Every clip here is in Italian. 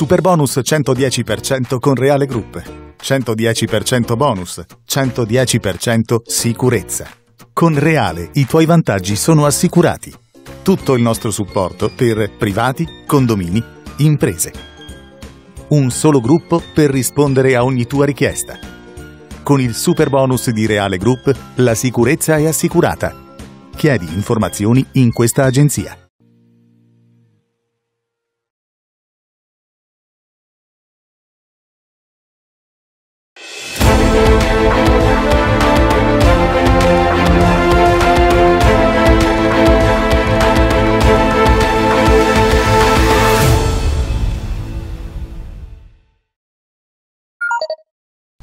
Super bonus 110% con Reale Group. 110% bonus, 110% sicurezza. Con Reale i tuoi vantaggi sono assicurati. Tutto il nostro supporto per privati, condomini, imprese. Un solo gruppo per rispondere a ogni tua richiesta. Con il super bonus di Reale Group la sicurezza è assicurata. Chiedi informazioni in questa agenzia.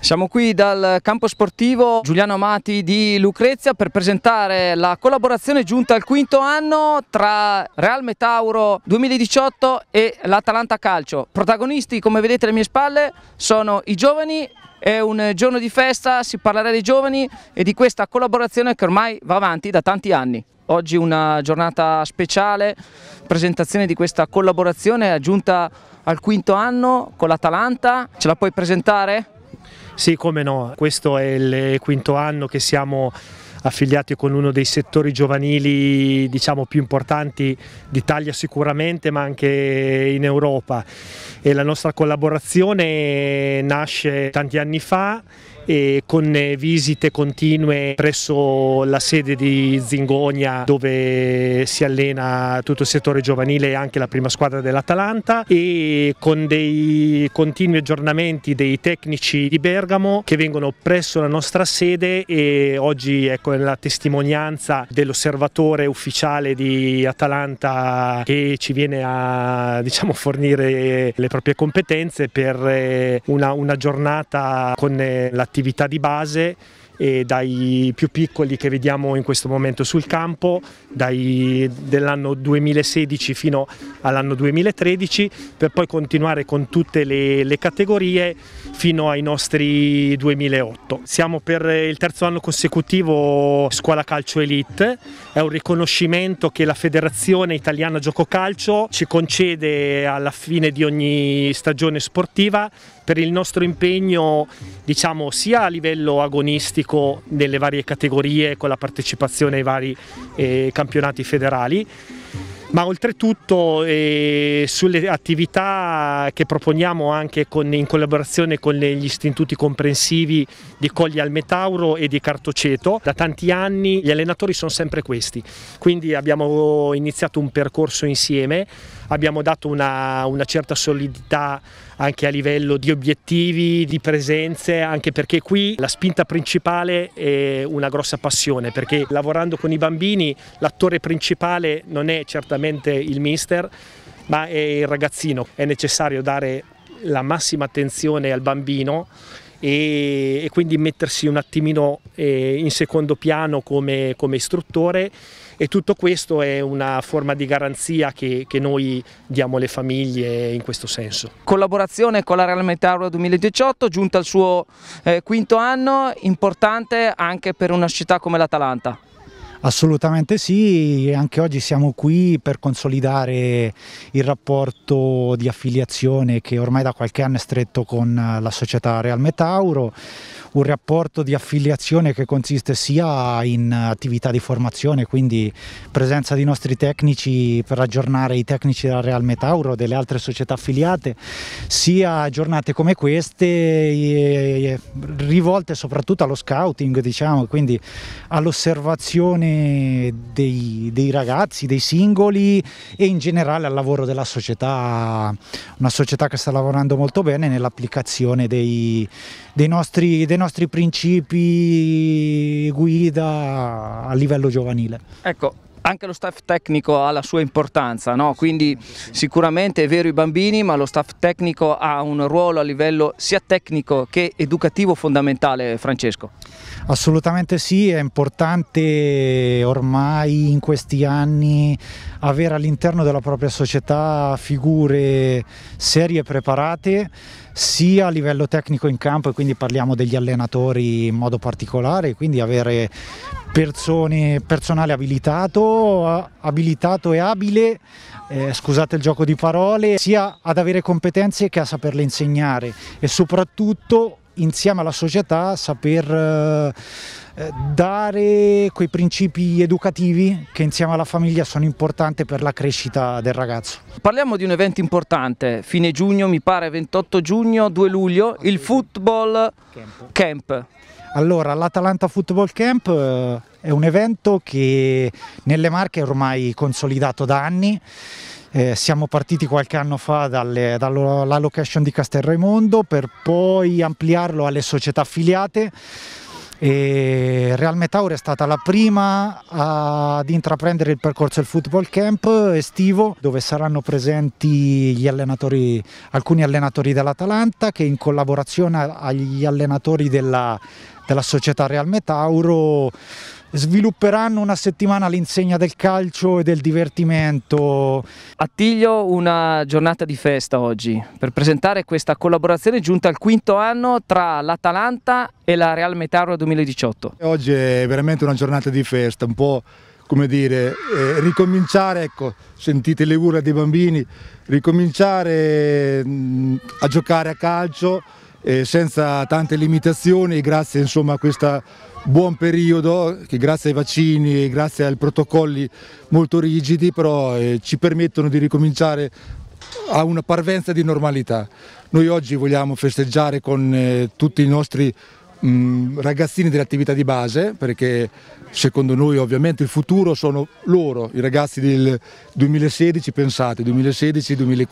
Siamo qui dal campo sportivo Giuliano Amati di Lucrezia per presentare la collaborazione giunta al quinto anno tra Real Metauro 2018 e l'Atalanta Calcio. Protagonisti come vedete alle mie spalle sono i giovani, è un giorno di festa, si parlerà dei giovani e di questa collaborazione che ormai va avanti da tanti anni. Oggi una giornata speciale, presentazione di questa collaborazione giunta al quinto anno con l'Atalanta, ce la puoi presentare? Sì, come no, questo è il quinto anno che siamo affiliati con uno dei settori giovanili diciamo, più importanti d'Italia sicuramente ma anche in Europa e la nostra collaborazione nasce tanti anni fa con visite continue presso la sede di Zingonia dove si allena tutto il settore giovanile e anche la prima squadra dell'Atalanta e con dei continui aggiornamenti dei tecnici di Bergamo che vengono presso la nostra sede e oggi ecco, con la testimonianza dell'osservatore ufficiale di Atalanta che ci viene a diciamo, fornire le proprie competenze per eh, una, una giornata con eh, l'attività di base e dai più piccoli che vediamo in questo momento sul campo, dall'anno 2016 fino all'anno 2013, per poi continuare con tutte le, le, categorie fino ai nostri 2008. Siamo per il terzo anno consecutivo Scuola Calcio Elite, è un riconoscimento che la Federazione Italiana Gioco Calcio ci concede alla fine di ogni stagione sportiva per il nostro impegno diciamo, sia a livello agonistico nelle varie categorie con la partecipazione ai vari eh, campionati federali ma oltretutto eh, sulle attività che proponiamo anche con, in collaborazione con gli istituti comprensivi di Cogli al Metauro e di Cartoceto, da tanti anni gli allenatori sono sempre questi, quindi abbiamo iniziato un percorso insieme, abbiamo dato una, una certa solidità anche a livello di obiettivi, di presenze, anche perché qui la spinta principale è una grossa passione, perché lavorando con i bambini l'attore principale non è certamente il mister, ma è il ragazzino. È necessario dare la massima attenzione al bambino e, quindi mettersi un attimino eh, in secondo piano come, come istruttore e tutto questo è una forma di garanzia che, che noi diamo alle famiglie in questo senso. Collaborazione con la Real Metauro 2018, giunta al suo eh, quinto anno, importante anche per una città come l'Atalanta. Assolutamente sì, anche oggi siamo qui per consolidare il rapporto di affiliazione che ormai da qualche anno è stretto con eh, la società Real Metauro, un rapporto di affiliazione che consiste sia in attività di formazione, quindi presenza di nostri tecnici per aggiornare i tecnici della Real Metauro, e delle altre società affiliate, sia giornate come queste rivolte soprattutto allo scouting, diciamo, quindi all'osservazione formazione dei, dei, ragazzi, dei singoli e in generale al lavoro della società, una società che sta lavorando molto bene nell'applicazione dei, dei, nostri, dei nostri principi guida a livello giovanile. Ecco, anche lo staff tecnico ha la sua importanza, no? quindi sicuramente è vero i bambini ma lo staff tecnico ha un ruolo a livello sia tecnico che educativo fondamentale Francesco. Assolutamente sì, è importante ormai in questi anni avere all'interno della propria società figure serie e preparate sia a livello tecnico in campo e quindi parliamo degli allenatori in modo particolare, quindi avere persone, personale abilitato, abilitato e abile, eh, scusate il gioco di parole, sia ad avere competenze che a saperle insegnare e soprattutto insieme alla società saper eh, eh, dare quei principi educativi che insieme alla famiglia sono importanti per la crescita del ragazzo. Parliamo di un evento importante, fine giugno mi pare 28 giugno, 2 luglio, il football camp. camp. Allora, l'Atalanta Football Camp eh, è un evento che nelle Marche è ormai consolidato da anni. Eh, siamo partiti qualche anno fa dalle, dalla location di Castel Raimondo per poi ampliarlo alle società affiliate e Real Metauro è stata la prima ad intraprendere il percorso del football camp estivo dove saranno presenti allenatori, alcuni allenatori dell'Atalanta che in collaborazione agli allenatori della, della società Real Metauro svilupperanno una settimana all'insegna del calcio e del divertimento. Attiglio una giornata di festa oggi per presentare questa collaborazione giunta al quinto anno tra l'Atalanta e la Real Metarro 2018. Oggi è veramente una giornata di festa, un po' come dire, eh, ricominciare, ecco, sentite le urla dei bambini, ricominciare mh, mm, a giocare a calcio eh, senza tante limitazioni grazie insomma a questa buon periodo che grazie ai vaccini e grazie ai protocolli molto rigidi però eh, ci permettono di ricominciare a una parvenza di normalità. Noi oggi vogliamo festeggiare con eh, tutti i nostri mh, mm, ragazzini dell'attività di base perché secondo noi ovviamente il futuro sono loro, i ragazzi del 2016, pensate, 2016-2015,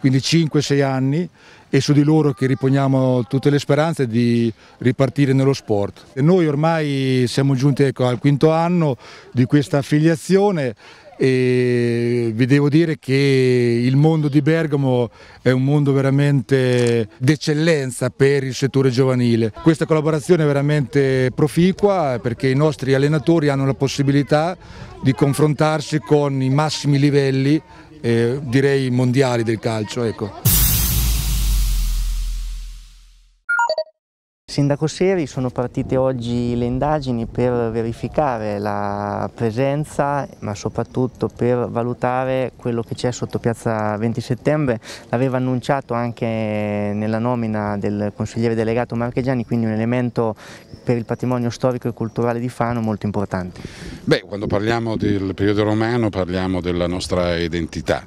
quindi 5-6 anni e su di loro che riponiamo tutte le speranze di ripartire nello sport. E noi ormai siamo giunti ecco, al quinto anno di questa affiliazione e vi devo dire che il mondo di Bergamo è un mondo veramente d'eccellenza per il settore giovanile. Questa collaborazione è veramente proficua perché i nostri allenatori hanno la possibilità di confrontarsi con i massimi livelli, eh, direi mondiali del calcio. Ecco. Sindaco Seri, sono partite oggi le indagini per verificare la presenza, ma soprattutto per valutare quello che c'è sotto Piazza 20 Settembre. L'aveva annunciato anche nella nomina del consigliere delegato Marchegiani, quindi un elemento per il patrimonio storico e culturale di Fano molto importante. Beh, quando parliamo del periodo romano parliamo della nostra identità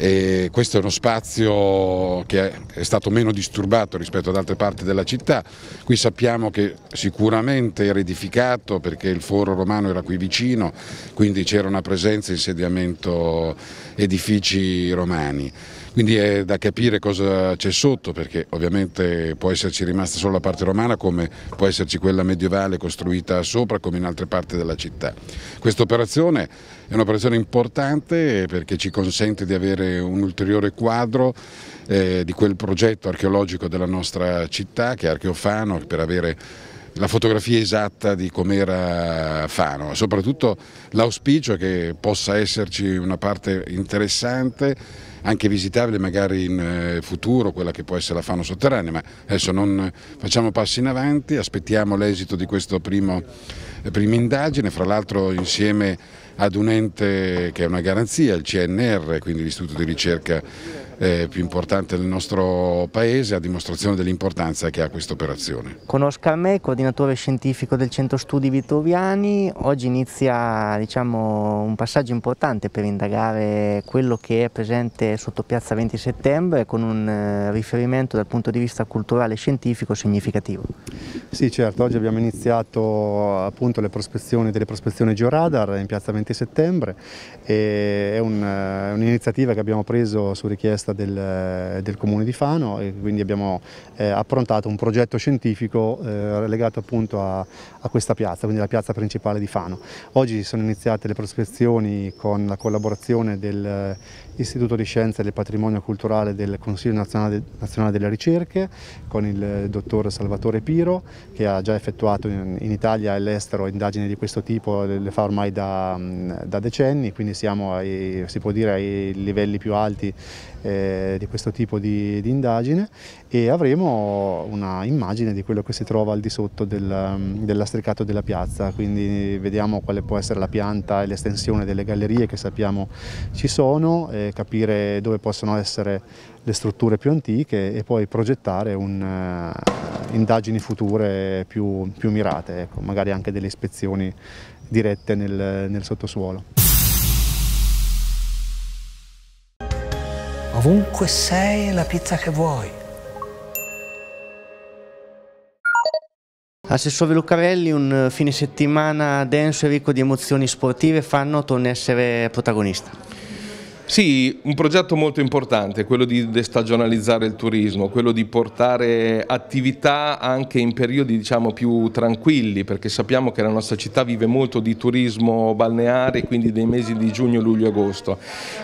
e questo è uno spazio che è stato meno disturbato rispetto ad altre parti della città, qui sappiamo che sicuramente era edificato perché il foro romano era qui vicino, quindi c'era una presenza insediamento edifici romani quindi è da capire cosa c'è sotto perché ovviamente può esserci rimasta solo la parte romana come può esserci quella medievale costruita sopra come in altre parti della città. Questa operazione è un'operazione importante eh, perché ci consente di avere un ulteriore quadro eh, di quel progetto archeologico della nostra città che è Archeofano per avere la fotografia esatta di com'era Fano, soprattutto l'auspicio che possa esserci una parte interessante anche visitabile magari in eh, futuro, quella che può essere la Fano sotterranea, ma adesso non eh, facciamo passi in avanti, aspettiamo l'esito di questa eh, prima indagine, fra l'altro insieme ad un ente che è una garanzia, il CNR, quindi l'Istituto di Ricerca eh, più importante del nostro paese a dimostrazione dell'importanza che ha questa operazione. Con Oscar Me, coordinatore scientifico del Centro Studi Vittoviani, oggi inizia diciamo, un passaggio importante per indagare quello che è presente sotto Piazza 20 settembre con un eh, riferimento dal punto di vista culturale e scientifico significativo. Sì certo, oggi abbiamo iniziato appunto le prospezioni delle prospezioni Georadar in Piazza 20 settembre, e è eh, un'iniziativa un che abbiamo preso su richiesta richiesta del, del Comune di Fano e quindi abbiamo eh, approntato un progetto scientifico eh, legato appunto a, a, questa piazza, quindi la piazza principale di Fano. Oggi sono iniziate le prospezioni con la collaborazione del Istituto di Scienze del Patrimonio Culturale del Consiglio Nazionale, Nazionale delle Ricerche con il dottor Salvatore Piro che ha già effettuato in, in Italia e all'estero indagini di questo tipo, eh, le fa ormai da, da decenni, quindi siamo ai, si può dire ai livelli più alti eh, di questo tipo di, di, indagine e avremo una immagine di quello che si trova al di sotto del, del lastricato della piazza, quindi vediamo quale può essere la pianta e l'estensione delle gallerie che sappiamo ci sono, eh, capire dove possono essere le strutture più antiche e poi progettare un, uh, indagini future più, più mirate, ecco, magari anche delle ispezioni dirette nel, nel sottosuolo. Ovunque sei la pizza che vuoi. Assessore Lucarelli, un fine settimana denso e ricco di emozioni sportive fanno tornare a essere protagonista. Sì, un progetto molto importante, quello di destagionalizzare il turismo, quello di portare attività anche in periodi diciamo, più tranquilli, perché sappiamo che la nostra città vive molto di turismo balneare, quindi dei mesi di giugno, luglio e agosto.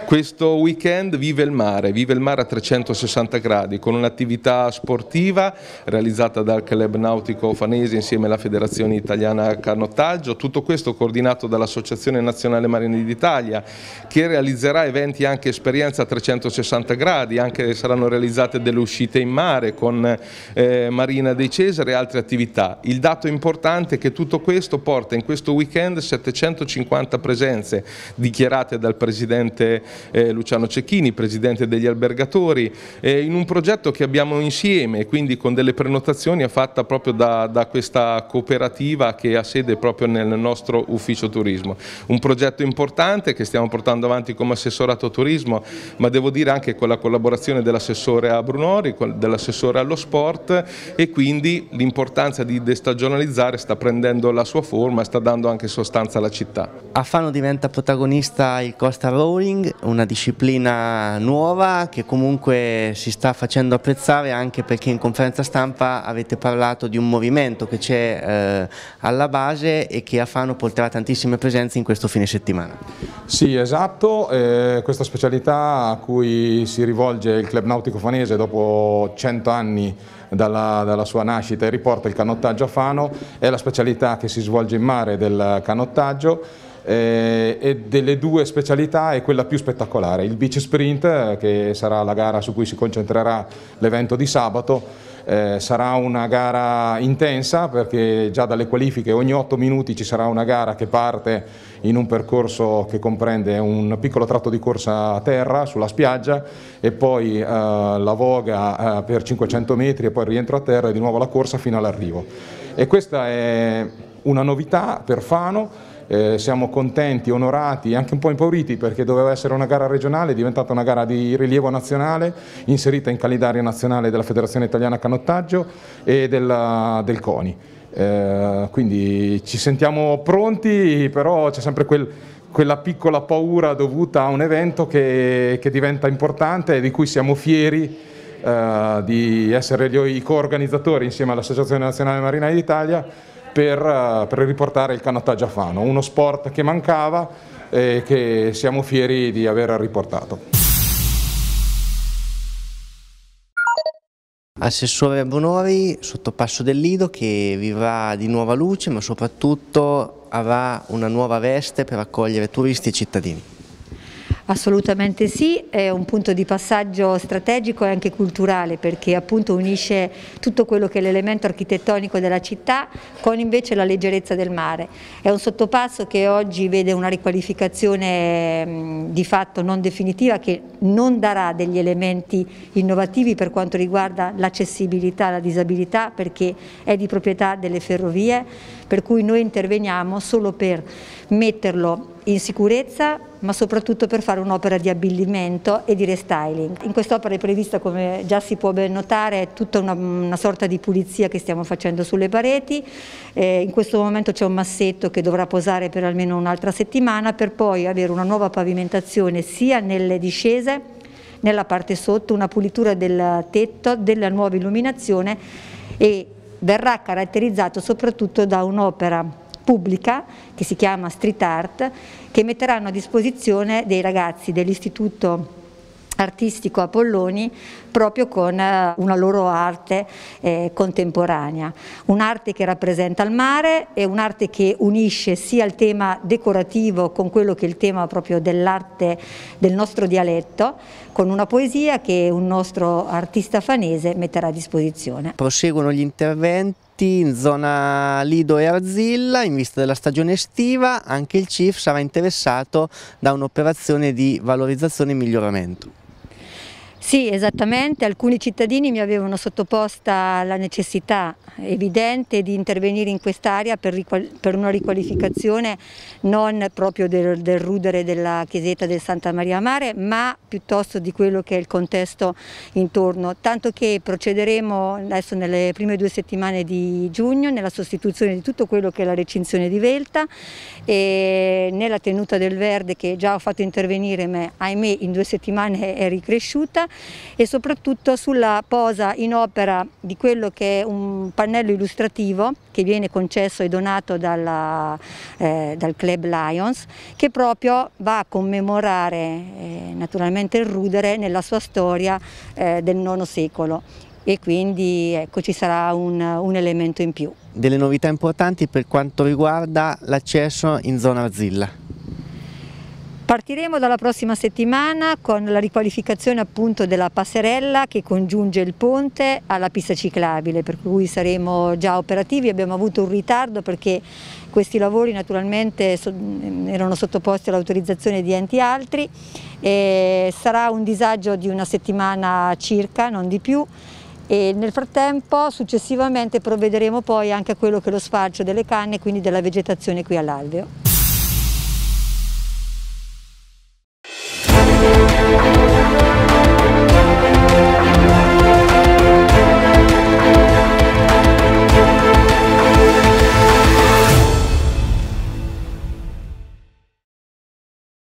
Questo weekend vive il mare, vive il mare a 360 gradi, con un'attività sportiva realizzata dal club nautico fanese insieme alla Federazione Italiana Canottaggio, tutto questo coordinato dall'Associazione Nazionale Marini d'Italia, che realizzerà eventi eventi anche esperienza a 360 gradi, anche saranno realizzate delle uscite in mare con eh, Marina dei Cesare e altre attività. Il dato importante è che tutto questo porta in questo weekend 750 presenze dichiarate dal Presidente eh, Luciano Cecchini, Presidente degli albergatori, eh, in un progetto che abbiamo insieme, quindi con delle prenotazioni fatta proprio da, da questa cooperativa che ha sede proprio nel nostro ufficio turismo. Un progetto importante che stiamo portando avanti come assessorato fatto turismo, ma devo dire anche con la collaborazione dell'assessore a Brunori, dell'assessore allo sport e quindi l'importanza di destagionalizzare sta prendendo la sua forma e sta dando anche sostanza alla città. A Fano diventa protagonista il Costa Rowing, una disciplina nuova che comunque si sta facendo apprezzare anche perché in conferenza stampa avete parlato di un movimento che c'è eh, alla base e che a Fano porterà tantissime presenze in questo fine settimana. Sì, esatto, eh, questa specialità a cui si rivolge il club nautico fanese dopo 100 anni dalla, dalla, sua nascita e riporta il canottaggio a Fano, è la specialità che si svolge in mare del canottaggio eh, e delle due specialità è quella più spettacolare, il beach sprint eh, che sarà la gara su cui si concentrerà l'evento di sabato eh, sarà una gara intensa perché già dalle qualifiche ogni 8 minuti ci sarà una gara che parte in un percorso che comprende un piccolo tratto di corsa a terra sulla spiaggia e poi eh, la voga eh, per 500 metri e poi il rientro a terra e di nuovo la corsa fino all'arrivo. E questa è una novità per Fano eh, siamo contenti, onorati, anche un po' impauriti perché doveva essere una gara regionale, è diventata una gara di rilievo nazionale, inserita in calendario nazionale della Federazione Italiana Canottaggio e della, del CONI. Eh, quindi ci sentiamo pronti, però c'è sempre quel, quella piccola paura dovuta a un evento che, che diventa importante e di cui siamo fieri eh, di essere i co-organizzatori insieme all'Associazione Nazionale Marinai d'Italia per, eh, per riportare il canottaggio a Fano, uno sport che mancava e che siamo fieri di aver riportato. Assessore Bonori, sottopasso del Lido che vivrà di nuova luce ma soprattutto avrà una nuova veste per accogliere turisti e cittadini. Assolutamente sì, è un punto di passaggio strategico e anche culturale perché appunto unisce tutto quello che è l'elemento architettonico della città con invece la leggerezza del mare. È un sottopasso che oggi vede una riqualificazione mm, di fatto non definitiva che non darà degli elementi innovativi per quanto riguarda l'accessibilità alla disabilità perché è di proprietà delle ferrovie per cui noi interveniamo solo per metterlo in sicurezza ma soprattutto per fare un'opera di abbellimento e di restyling. In quest'opera è prevista, come già si può ben notare, tutta una, una sorta di pulizia che stiamo facendo sulle pareti, eh, in questo momento c'è un massetto che dovrà posare per almeno un'altra settimana per poi avere una nuova pavimentazione sia nelle discese, nella parte sotto, una pulitura del tetto, della nuova illuminazione e verrà caratterizzato soprattutto da un'opera pubblica che si chiama Street Art che metteranno a disposizione dei ragazzi dell'Istituto artistico Apolloni proprio con eh, una loro arte eh, contemporanea, un'arte che rappresenta il mare e un'arte che unisce sia il tema decorativo con quello che è il tema proprio dell'arte del nostro dialetto, con una poesia che un nostro artista fanese metterà a disposizione. Proseguono gli interventi in zona Lido e Arzilla in vista della stagione estiva anche il CIF sarà interessato da un'operazione di valorizzazione e miglioramento. Sì, esattamente. Alcuni cittadini mi avevano sottoposta la necessità evidente di intervenire in quest'area per, per, una riqualificazione non proprio del, del, rudere della chiesetta del Santa Maria Mare, ma piuttosto di quello che è il contesto intorno. Tanto che procederemo adesso nelle prime due settimane di giugno nella sostituzione di tutto quello che è la recinzione di Velta e nella tenuta del verde che già ho fatto intervenire, ma ahimè in due settimane è ricresciuta e soprattutto sulla posa in opera di quello che è un pannello illustrativo che viene concesso e donato dalla, eh, dal Club Lions che proprio va a commemorare eh, naturalmente il rudere nella sua storia eh, del IX secolo e quindi ecco, ci sarà un, un, elemento in più. Delle novità importanti per quanto riguarda l'accesso in zona Arzilla. Partiremo dalla prossima settimana con la riqualificazione appunto della passerella che congiunge il ponte alla pista ciclabile per cui saremo già operativi, abbiamo avuto un ritardo perché questi lavori naturalmente erano sottoposti all'autorizzazione di enti altri e sarà un disagio di una settimana circa, non di più e nel frattempo successivamente provvederemo poi anche a quello che è lo sfarcio delle canne quindi della vegetazione qui all'alveo.